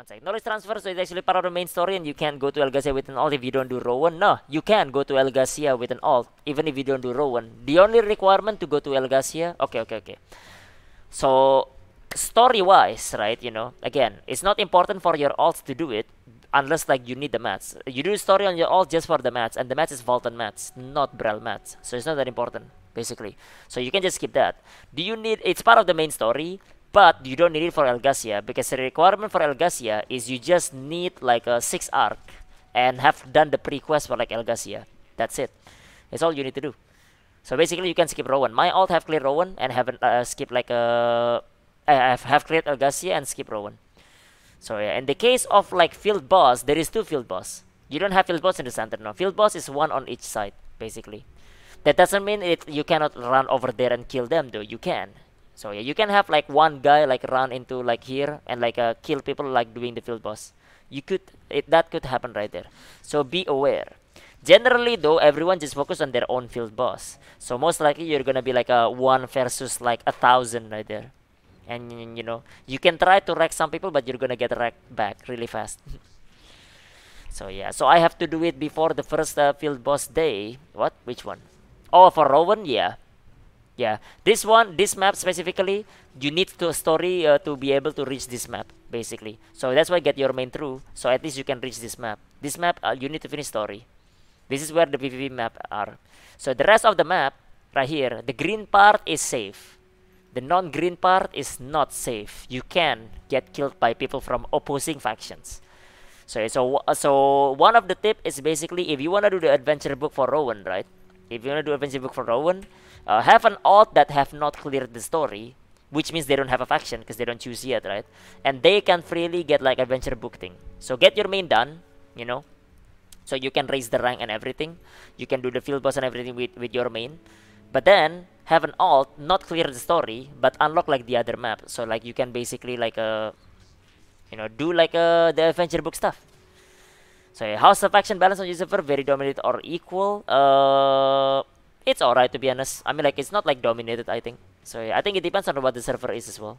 One second. Knowledge transfer, so it's actually part of the main story and you can't go to El with an alt if you don't do Rowan. No, you can go to El with an alt, even if you don't do Rowan. The only requirement to go to El okay, okay, okay. So, story-wise, right, you know, again, it's not important for your alts to do it, unless like you need the mats. You do story on your alt just for the mats, and the mats is Vulcan mats, not Brel mats. So it's not that important, basically. So you can just skip that. Do you need, it's part of the main story, but you don't need it for Elgasia because the requirement for Elgasia is you just need like a 6 arc and have done the pre-quest for like Elgasia. That's it. That's all you need to do. So basically you can skip Rowan. My alt have cleared Rowan and have an, uh, like a... Uh, I have, have cleared Elgasia and skip Rowan. So yeah, in the case of like field boss, there is two field boss. You don't have field boss in the center now. Field boss is one on each side, basically. That doesn't mean it you cannot run over there and kill them though. You can. So yeah, you can have like one guy like run into like here and like uh, kill people like doing the field boss. You could it, that could happen right there. So be aware. Generally though, everyone just focus on their own field boss. So most likely you're gonna be like a one versus like a thousand right there. And you know, you can try to wreck some people, but you're gonna get wrecked back really fast. so yeah, so I have to do it before the first uh, field boss day. What? Which one? Oh, for Rowan, yeah yeah this one this map specifically you need to story uh, to be able to reach this map basically so that's why get your main through so at least you can reach this map this map uh, you need to finish story this is where the pvp map are so the rest of the map right here the green part is safe the non-green part is not safe you can get killed by people from opposing factions so so so one of the tip is basically if you want to do the adventure book for rowan right if you want to do adventure Book for Rowan, uh, have an alt that have not cleared the story, which means they don't have a faction because they don't choose yet, right? And they can freely get like adventure book thing. So get your main done, you know. So you can raise the rank and everything. You can do the field boss and everything with, with your main. But then have an alt, not clear the story, but unlock like the other map. So like you can basically like a, uh, you know, do like a uh, the adventure book stuff. So yeah, how's the faction balance on Lucifer? Very dominated or equal? Uh, it's alright to be honest. I mean like it's not like dominated I think. So yeah, I think it depends on what the server is as well.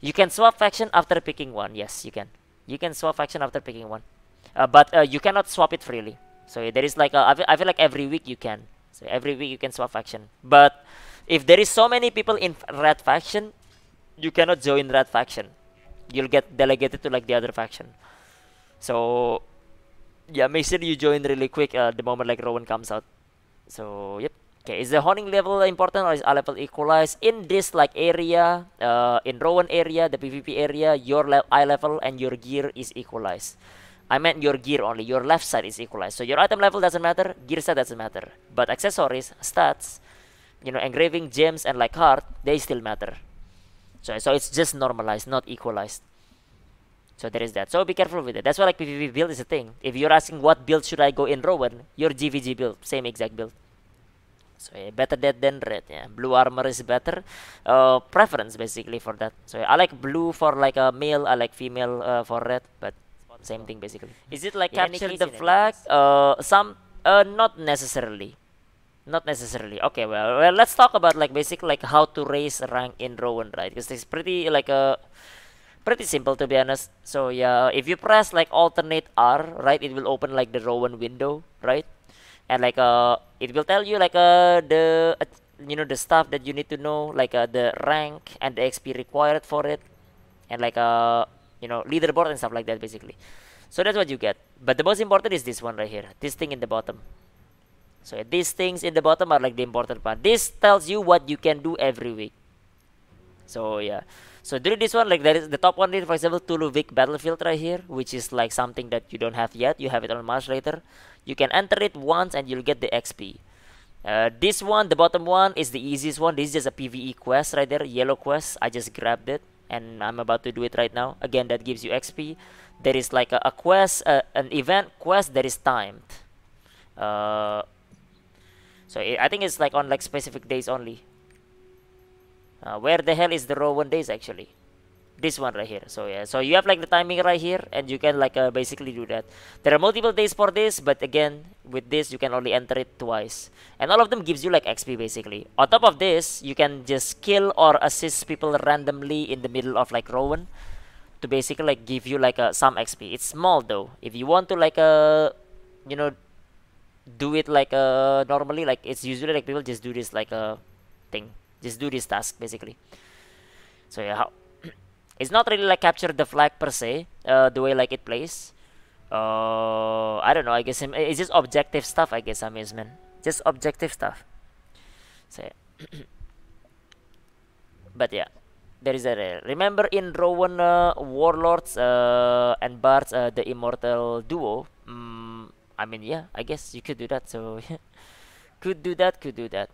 You can swap faction after picking one. Yes, you can. You can swap faction after picking one. Uh, but uh, you cannot swap it freely. So yeah, there is like, a, I, feel, I feel like every week you can. So every week you can swap faction. But if there is so many people in red faction, you cannot join red faction. You'll get delegated to like the other faction. So yeah, make sure you join really quick uh, the moment like Rowan comes out. So yep. Okay, is the honing level important or is R level equalized in this like area, uh, in Rowan area, the PvP area, your le eye level and your gear is equalized. I meant your gear only, your left side is equalized. So your item level doesn't matter, gear set doesn't matter. But accessories, stats, you know, engraving, gems and like heart, they still matter. So, so it's just normalized, not equalized. So there is that. So be careful with it. That's why like PvP build is a thing. If you're asking what build should I go in Rowan, your GVG build, same exact build. So yeah, better dead than red. Yeah, blue armor is better. Uh, preference basically for that. So yeah, I like blue for like a male. I like female uh, for red, but same thing basically. Is it like yeah, capture the flag? Uh, some uh, not necessarily not necessarily okay well, well let's talk about like basically like how to raise rank in rowan right because it's pretty like a uh, pretty simple to be honest so yeah if you press like alternate R right it will open like the Rowan window right and like uh it will tell you like uh the uh, you know the stuff that you need to know like uh, the rank and the XP required for it and like uh you know leaderboard and stuff like that basically so that's what you get but the most important is this one right here this thing in the bottom so these things in the bottom are like the important part this tells you what you can do every week so yeah so during this one like there is the top one is for example Tuluvik battlefield right here which is like something that you don't have yet you have it on much later you can enter it once and you'll get the XP uh, this one the bottom one is the easiest one this is just a PvE quest right there yellow quest I just grabbed it and I'm about to do it right now again that gives you XP there is like a, a quest uh, an event quest that is timed uh, so it, I think it's like on like specific days only uh, where the hell is the rowan days actually this one right here so yeah so you have like the timing right here and you can like uh, basically do that there are multiple days for this but again with this you can only enter it twice and all of them gives you like xp basically on top of this you can just kill or assist people randomly in the middle of like rowan to basically like give you like uh, some xp it's small though if you want to like uh you know do it like uh normally like it's usually like people just do this like a uh, thing just do this task basically. So yeah, how it's not really like capture the flag per se, uh, the way like it plays. Uh, I don't know. I guess it's just objective stuff. I guess amusement just objective stuff. So, yeah. but yeah, there is a remember in Rowan uh, warlords uh, and bards uh, the immortal duo. Mm, I mean, yeah, I guess you could do that. So, could do that. Could do that.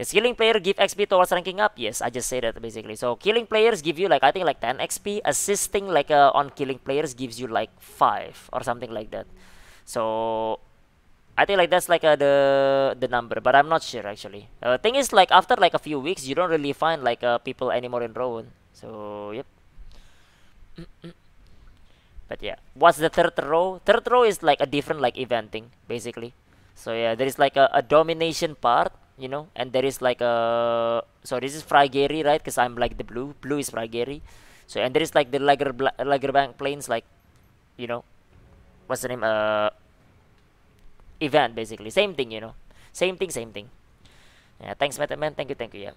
Is killing player give XP towards ranking up? Yes, I just say that basically. So killing players give you like I think like 10 XP. Assisting like uh, on killing players gives you like 5 or something like that. So I think like that's like uh, the the number, but I'm not sure actually. Uh, thing is like after like a few weeks, you don't really find like uh, people anymore in Rowan. So yep. But yeah, what's the third row? Third row is like a different like event thing basically. So yeah, there is like a, a domination part, you know and there is like a so this is Frigeri right because I'm like the blue blue is Frigeri so and there is like the Lager Lagerbank planes like you know what's the name uh event basically same thing you know same thing same thing yeah thanks Meta man thank you thank you yeah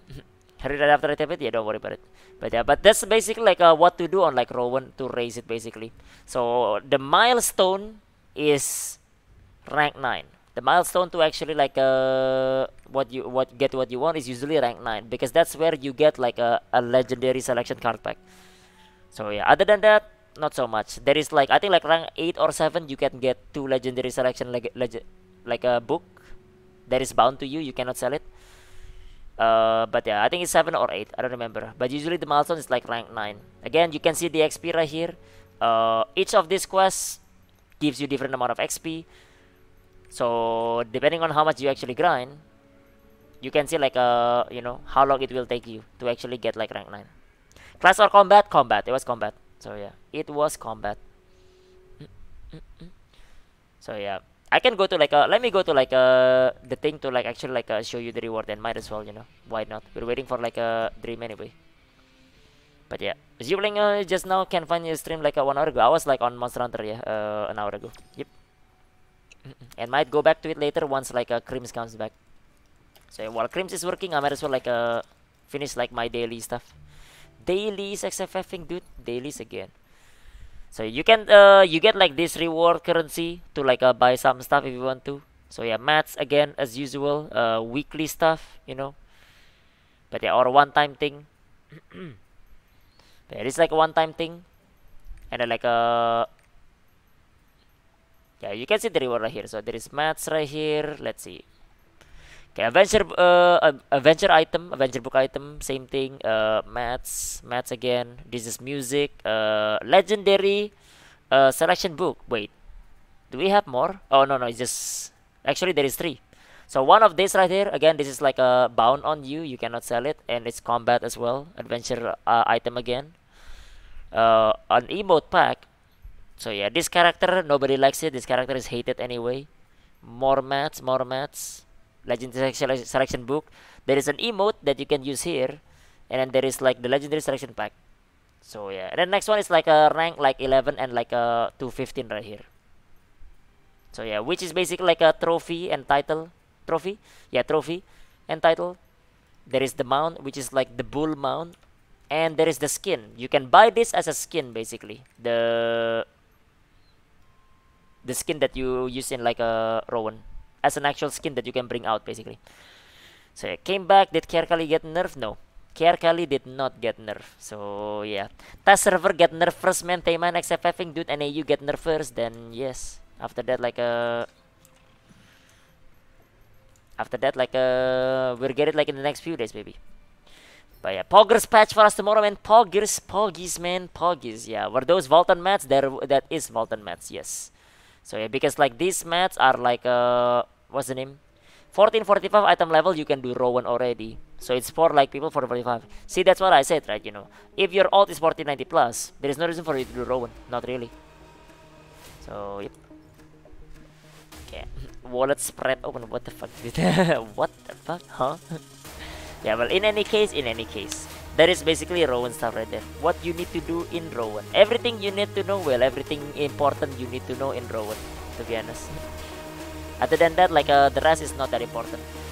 hurry that after I tap it, yeah, don't worry about it. But yeah, but that's basically like uh, what to do on like Rowan to raise it basically. So the milestone is rank 9 the milestone to actually like uh what you what get what you want is usually rank 9 because that's where you get like a, a legendary selection card pack so yeah other than that not so much there is like i think like rank 8 or 7 you can get two legendary selection like leg like a book that is bound to you you cannot sell it uh, but yeah, I think it's 7 or 8, I don't remember. But usually the milestone is like rank 9. Again, you can see the XP right here. Uh, each of these quests gives you different amount of XP so depending on how much you actually grind you can see like uh you know how long it will take you to actually get like rank 9 class or combat combat it was combat so yeah it was combat so yeah I can go to like a uh, let me go to like a uh, the thing to like actually like uh, show you the reward and might as well you know why not we're waiting for like a dream anyway but yeah Zibling uh, just now can find your stream like a one hour ago I was like on Monster Hunter yeah uh, an hour ago yep and might go back to it later once like a uh, Crims comes back. So while Crims is working, I might as well like uh, finish like my daily stuff. Dailies XFFing dude, dailies again. So you can uh, you get like this reward currency to like uh, buy some stuff if you want to. So yeah, mats again as usual, uh, weekly stuff, you know. But yeah, or one time thing. but yeah, it's like a one time thing, and then uh, like a uh, yeah, you can see the reward right here. So there is mats right here. Let's see. Okay, adventure, uh, adventure item, adventure book item, same thing. Uh, mats mats again. This is music. Uh, legendary, uh, selection book. Wait, do we have more? Oh no no, it's just actually there is three. So one of these right here, again, this is like a bound on you. You cannot sell it, and it's combat as well. Adventure uh, item again. Uh, an emote pack so yeah, this character, nobody likes it. This character is hated anyway. More mats, more mats. Legendary Selection Book. There is an emote that you can use here. And then there is like the Legendary Selection Pack. So yeah. And then next one is like a rank like 11 and like a 215 right here. So yeah, which is basically like a trophy and title. Trophy? Yeah, trophy and title. There is the mount, which is like the bull mount. And there is the skin. You can buy this as a skin basically. The the skin that you use in like a Rowan as an actual skin that you can bring out basically. So yeah, came back. Did Kerkali get nerfed? No. Kerkali did not get nerfed. So yeah. Test server get nerfed first, man. Tayman XFFing dude and AU get nerfed first. Then yes. After that like a... Uh, after that like uh, we'll get it like in the next few days maybe. But yeah, Poggers patch for us tomorrow, man. Poggers, Poggies, man, Poggies. Yeah, were those Volton mats? There, that is Volton mats. Yes so yeah because like these mats are like uh what's the name 1445 item level you can do row 1 already so it's for like people 1445 see that's what i said right you know if your alt is 1490 plus there is no reason for you to do row 1 not really so yep okay wallet spread open what the fuck what the fuck huh yeah well in any case in any case that is basically Rowan stuff right there. What you need to do in Rowan. Everything you need to know, well, everything important you need to know in Rowan, to be honest. Other than that, like uh, the rest is not that important.